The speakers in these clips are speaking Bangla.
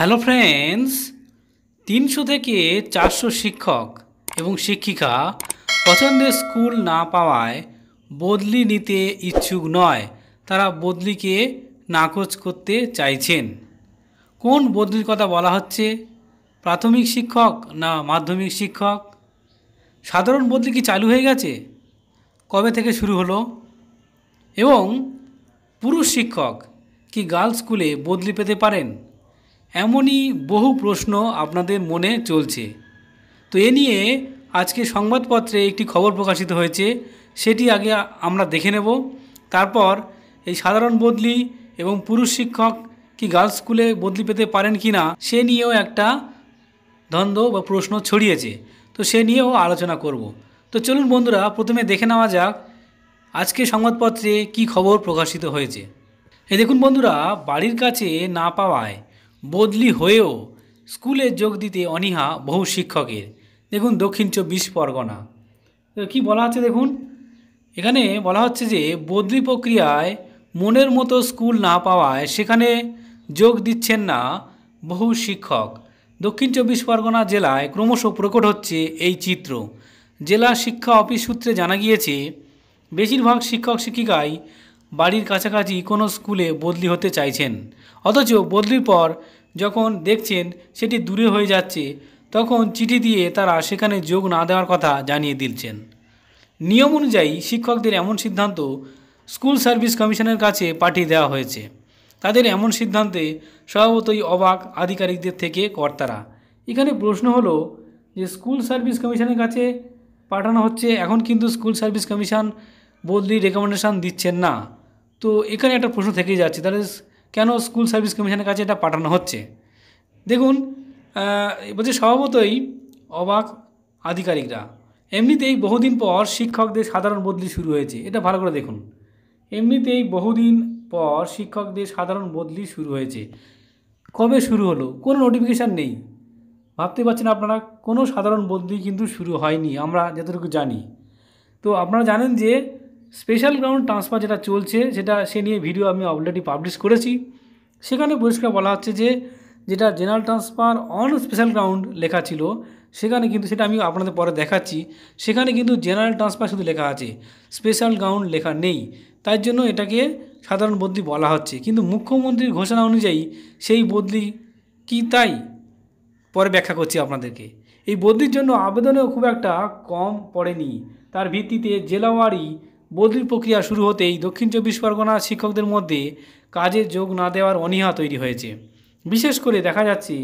হ্যালো ফ্রেন্ডস তিনশো থেকে চারশো শিক্ষক এবং শিক্ষিকা পছন্দের স্কুল না পাওয়ায় বদলি নিতে ইচ্ছুক নয় তারা বদলিকে নাকচ করতে চাইছেন কোন বদলির কথা বলা হচ্ছে প্রাথমিক শিক্ষক না মাধ্যমিক শিক্ষক সাধারণ বদলি কি চালু হয়ে গেছে কবে থেকে শুরু হলো এবং পুরুষ শিক্ষক কি গার্লস স্কুলে বদলি পেতে পারেন এমনই বহু প্রশ্ন আপনাদের মনে চলছে তো এ নিয়ে আজকে সংবাদপত্রে একটি খবর প্রকাশিত হয়েছে সেটি আগে আমরা দেখে নেব তারপর এই সাধারণ বদলি এবং পুরুষ শিক্ষক কি গার্লস স্কুলে বদলি পেতে পারেন কি না সে নিয়েও একটা দ্বন্দ্ব বা প্রশ্ন ছড়িয়েছে তো সে নিয়েও আলোচনা করব তো চলুন বন্ধুরা প্রথমে দেখে নেওয়া যাক আজকে সংবাদপত্রে কি খবর প্রকাশিত হয়েছে এই দেখুন বন্ধুরা বাড়ির কাছে না পাওয়ায় বদলি হয়েও স্কুলে যোগ দিতে অনীহা বহু শিক্ষকের দেখুন দক্ষিণ চব্বিশ পরগনা কি বলা হচ্ছে দেখুন এখানে বলা হচ্ছে যে বদলি প্রক্রিয়ায় মনের মতো স্কুল না পাওয়ায় সেখানে যোগ দিচ্ছেন না বহু শিক্ষক দক্ষিণ চব্বিশ পরগনা জেলায় ক্রমশ প্রকট হচ্ছে এই চিত্র জেলা শিক্ষা অফিস সূত্রে জানা গিয়েছে বেশিরভাগ শিক্ষক শিক্ষিকাই বাড়ির কাছাকাছি কোনো স্কুলে বদলি হতে চাইছেন অথচ বদলির পর যখন দেখছেন সেটি দূরে হয়ে যাচ্ছে তখন চিঠি দিয়ে তারা সেখানে যোগ না দেওয়ার কথা জানিয়ে দিচ্ছেন নিয়ম অনুযায়ী শিক্ষকদের এমন সিদ্ধান্ত স্কুল সার্ভিস কমিশনের কাছে পাঠিয়ে দেওয়া হয়েছে তাদের এমন সিদ্ধান্তে স্বভাবতই অবাক আধিকারিকদের থেকে কর্তারা এখানে প্রশ্ন হলো যে স্কুল সার্ভিস কমিশনের কাছে পাঠানো হচ্ছে এখন কিন্তু স্কুল সার্ভিস কমিশন বদলি রেকমেন্ডেশান দিচ্ছেন না তো এখানে একটা প্রশ্ন থেকেই যাচ্ছে তাহলে কেন স্কুল সার্ভিস কমিশনের কাছে এটা পাঠানো হচ্ছে দেখুন বলছে স্বভাবতই অবাক আধিকারিকরা এমনিতেই বহুদিন পর শিক্ষকদের সাধারণ বদলি শুরু হয়েছে এটা ভালো করে দেখুন এমনিতেই বহুদিন পর শিক্ষকদের সাধারণ বদলি শুরু হয়েছে কবে শুরু হলো কোনো নোটিফিকেশান নেই ভাবতে পারছেন আপনারা কোনো সাধারণ বদলি কিন্তু শুরু হয়নি আমরা যতটুকু জানি তো আপনারা জানেন যে স্পেশাল গ্রাউন্ড ট্রান্সফার যেটা চলছে সেটা সে নিয়ে ভিডিও আমি অলরেডি পাবলিশ করেছি সেখানে পরিষ্কার বলা হচ্ছে যে যেটা general transfer on special ground লেখা ছিল সেখানে কিন্তু সেটা আমি আপনাদের পরে দেখাচ্ছি সেখানে কিন্তু জেনারেল ট্রান্সফার শুধু লেখা আছে স্পেশাল গ্রাউন্ড লেখা নেই তার জন্য এটাকে সাধারণ বদলি বলা হচ্ছে কিন্তু মুখ্যমন্ত্রীর ঘোষণা অনুযায়ী সেই বদলি কি তাই পরে ব্যাখ্যা করছি আপনাদেরকে এই বদলির জন্য আবেদনেও খুব একটা কম পড়েনি তার ভিত্তিতে জেলাওয়ারি বদলির প্রক্রিয়া শুরু হতেই দক্ষিণ চব্বিশ পরগনার শিক্ষকদের মধ্যে কাজে যোগ না দেওয়ার অনীহা তৈরি হয়েছে বিশেষ করে দেখা যাচ্ছে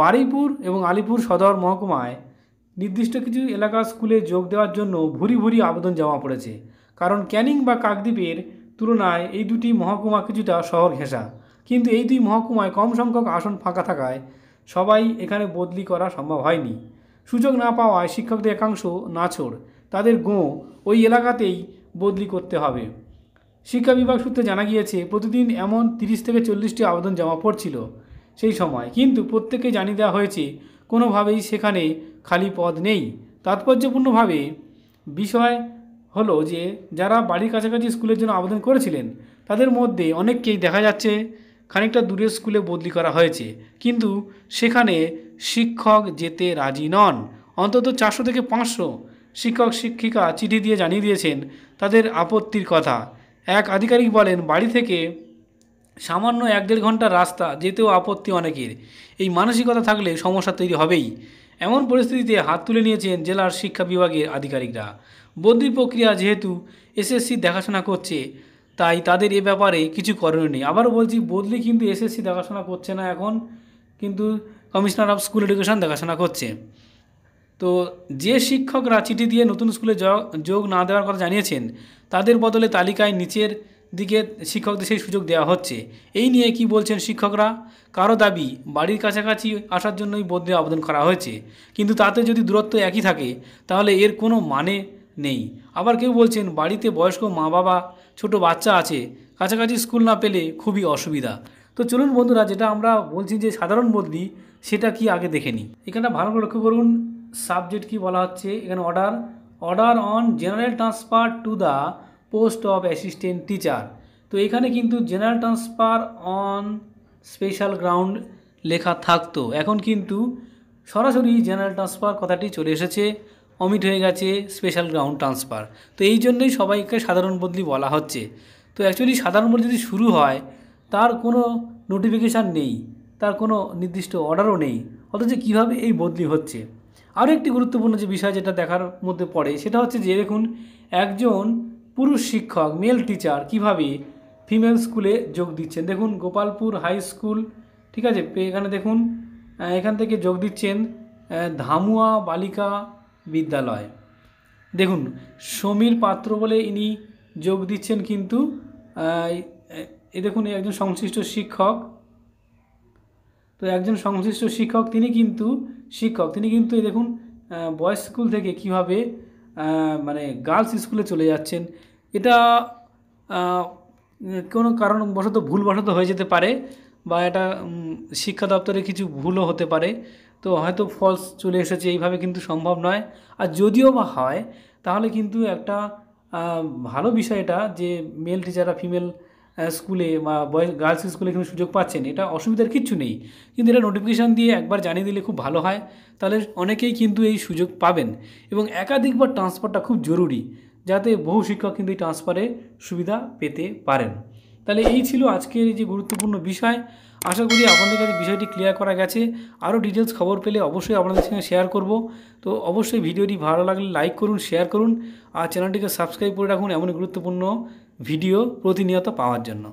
বারুইপুর এবং আলিপুর সদর মহকুমায় নির্দিষ্ট কিছু এলাকার স্কুলে যোগ দেওয়ার জন্য ভুরি ভুরি আবেদন জমা পড়েছে কারণ ক্যানিং বা কাকদ্বীপের তুলনায় এই দুটি মহকুমা কিছুটা শহর ঘেঁষা কিন্তু এই দুই মহকুমায় কম সংখ্যক আসন ফাঁকা থাকায় সবাই এখানে বদলি করা সম্ভব হয়নি সুযোগ না পাওয়ায় শিক্ষকদের একাংশ নাছোড় তাদের গোঁ ওই এলাকাতেই বদলি করতে হবে শিক্ষা বিভাগ সূত্রে জানা গিয়েছে প্রতিদিন এমন তিরিশ থেকে চল্লিশটি আবেদন জমা পড়ছিল সেই সময় কিন্তু প্রত্যেকে জানিয়ে দেওয়া হয়েছে কোনোভাবেই সেখানে খালি পদ নেই তাৎপর্যপূর্ণভাবে বিষয় হলো যে যারা বাড়ির কাছাকাছি স্কুলের জন্য আবেদন করেছিলেন তাদের মধ্যে অনেককেই দেখা যাচ্ছে খানিকটা দূরের স্কুলে বদলি করা হয়েছে কিন্তু সেখানে শিক্ষক যেতে রাজি নন অন্তত চারশো থেকে পাঁচশো শিক্ষক শিক্ষিকা চিঠি দিয়ে জানিয়ে দিয়েছেন তাদের আপত্তির কথা এক আধিকারিক বলেন বাড়ি থেকে সামান্য এক দেড় ঘন্টার রাস্তা যেতেও আপত্তি অনেকের এই মানসিকতা থাকলে সমস্যা তৈরি হবেই এমন পরিস্থিতিতে হাত তুলে নিয়েছেন জেলার শিক্ষা বিভাগের আধিকারিকরা বদলি প্রক্রিয়া যেহেতু এসএসসি দেখাশোনা করছে তাই তাদের এ ব্যাপারে কিছু করণীয় নেই আবারও বলছি বদলি কিন্তু এসএসসি দেখাশোনা করছে না এখন কিন্তু কমিশনার অফ স্কুল এডুকেশন দেখাশোনা করছে তো যে শিক্ষকরা চিঠি দিয়ে নতুন স্কুলে যোগ না দেওয়ার কথা জানিয়েছেন তাদের বদলে তালিকায় নিচের দিকে শিক্ষকদের সেই সুযোগ দেওয়া হচ্ছে এই নিয়ে কি বলছেন শিক্ষকরা কারো দাবি বাড়ির কাছাকাছি আসার জন্যই বদলে আবেদন করা হয়েছে কিন্তু তাতে যদি দূরত্ব একই থাকে তাহলে এর কোনো মানে নেই আবার কেউ বলছেন বাড়িতে বয়স্ক মা বাবা ছোট বাচ্চা আছে কাছাকাছি স্কুল না পেলে খুবই অসুবিধা তো চলুন বন্ধুরা যেটা আমরা বলছি যে সাধারণ বদলি সেটা কি আগে দেখে নিই এখানটা ভালো করে লক্ষ্য করুন সাবজেক্ট কি বলা হচ্ছে এখানে order order on general transfer to the post of assistant teacher তো এখানে কিন্তু general transfer on special ground লেখা থাকতো এখন কিন্তু সরাসরি জেনারেল ট্রান্সফার কথাটি চলে এসেছে অমিট হয়ে গেছে স্পেশাল গ্রাউন্ড ট্রান্সফার তো এই জন্যই সবাইকে সাধারণ বদলি বলা হচ্ছে তো অ্যাকচুয়ালি সাধারণ বদলি যদি শুরু হয় তার কোনো নোটিফিকেশান নেই তার কোনো নির্দিষ্ট অর্ডারও নেই অথচ কীভাবে এই বদলি হচ্ছে আরও একটি গুরুত্বপূর্ণ যে বিষয় যেটা দেখার মধ্যে পড়ে সেটা হচ্ছে যে দেখুন একজন পুরুষ শিক্ষক মেল টিচার কিভাবে ফিমেল স্কুলে যোগ দিচ্ছেন দেখুন গোপালপুর হাই স্কুল ঠিক আছে এখানে দেখুন এখান থেকে যোগ দিচ্ছেন ধামুয়া বালিকা বিদ্যালয় দেখুন সমীর পাত্র বলে ইনি যোগ দিচ্ছেন কিন্তু এ দেখুন একজন সংশ্লিষ্ট শিক্ষক তো একজন সংশ্লিষ্ট শিক্ষক তিনি কিন্তু শিক্ষক তিনি কিন্তু এই দেখুন বয়েজ স্কুল থেকে কিভাবে মানে গার্লস স্কুলে চলে যাচ্ছেন এটা কোনো কারণবশত ভুলবশত হয়ে যেতে পারে বা এটা শিক্ষা দপ্তরে কিছু ভুলও হতে পারে তো হয়তো ফলস চলে এসেছে এইভাবে কিন্তু সম্ভব নয় আর যদিও বা হয় তাহলে কিন্তু একটা ভালো বিষয় এটা যে মেল টিচাররা ফিমেল স্কুলে বা বয়স গার্লস স্কুলে কিন্তু সুযোগ পাচ্ছেন এটা অসুবিধার কিচ্ছু নেই কিন্তু এটা নোটিফিকেশান দিয়ে একবার জানিয়ে দিলে খুব ভালো হয় তাহলে অনেকেই কিন্তু এই সুযোগ পাবেন এবং একাধিকবার ট্রান্সফারটা খুব জরুরি যাতে বহু শিক্ষক কিন্তু এই ট্রান্সফারে সুবিধা পেতে পারেন তাহলে এই ছিল আজকের এই যে গুরুত্বপূর্ণ বিষয় আশা করি আপনাদের কাছে বিষয়টি ক্লিয়ার করা গেছে আরও ডিটেলস খবর পেলে অবশ্যই আপনাদের সঙ্গে শেয়ার করব তো অবশ্যই ভিডিওটি ভালো লাগলে লাইক করুন শেয়ার করুন আর চ্যানেলটিকে সাবস্ক্রাইব করে রাখুন এমন গুরুত্বপূর্ণ ভিডিও প্রতিনিয়ত পাওয়ার জন্য